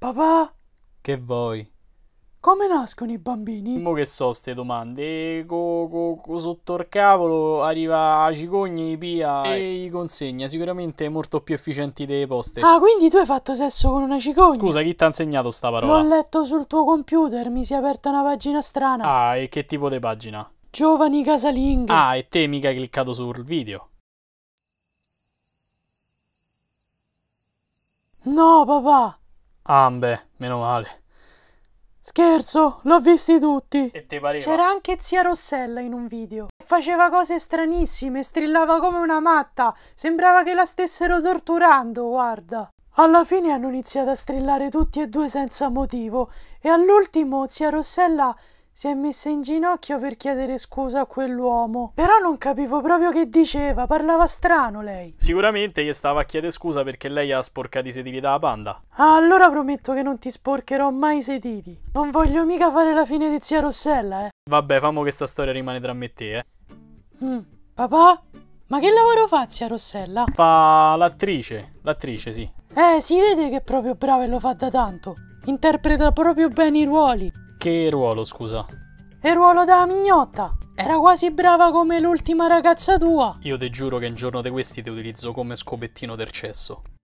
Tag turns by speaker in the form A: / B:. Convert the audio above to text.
A: Papà?
B: Che vuoi?
A: Come nascono i bambini?
B: Mo che so ste domande. Co, co, co, sotto il cavolo arriva a cicogni, pia e gli consegna. Sicuramente molto più efficienti delle poste. Ah,
A: quindi tu hai fatto sesso con una cicogna? Scusa,
B: chi ti ha insegnato sta parola? L'ho
A: letto sul tuo computer, mi si è aperta una pagina strana.
B: Ah, e che tipo di pagina?
A: Giovani casalinghe.
B: Ah, e te mica hai cliccato sul video.
A: No, papà.
B: Ambe, meno male.
A: Scherzo, l'ho visti tutti. E te pareva? C'era anche zia Rossella in un video. Faceva cose stranissime, strillava come una matta. Sembrava che la stessero torturando, guarda. Alla fine hanno iniziato a strillare tutti e due senza motivo. E all'ultimo zia Rossella si è messa in ginocchio per chiedere scusa a quell'uomo. Però non capivo proprio che diceva, parlava strano lei.
B: Sicuramente gli stava a chiedere scusa perché lei ha sporcato i sedili dalla panda.
A: Ah, allora prometto che non ti sporcherò mai i sedili. Non voglio mica fare la fine di zia Rossella, eh.
B: Vabbè, famo che sta storia rimane tra me e te, eh.
A: Mm, papà? Ma che lavoro fa zia Rossella?
B: Fa l'attrice, l'attrice sì.
A: Eh, si vede che è proprio brava e lo fa da tanto. Interpreta proprio bene i ruoli.
B: Che ruolo, scusa?
A: E ruolo da mignotta! Era quasi brava come l'ultima ragazza tua!
B: Io te giuro che un giorno di questi ti utilizzo come scopettino del cesso.